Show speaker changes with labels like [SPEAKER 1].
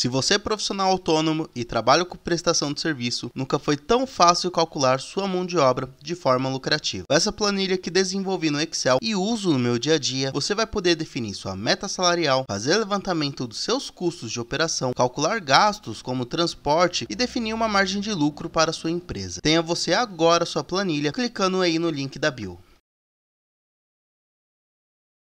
[SPEAKER 1] Se você é profissional autônomo e trabalha com prestação de serviço, nunca foi tão fácil calcular sua mão de obra de forma lucrativa. essa planilha que desenvolvi no Excel e uso no meu dia a dia, você vai poder definir sua meta salarial, fazer levantamento dos seus custos de operação, calcular gastos como transporte e definir uma margem de lucro para sua empresa. Tenha você agora sua planilha clicando aí no link da bio.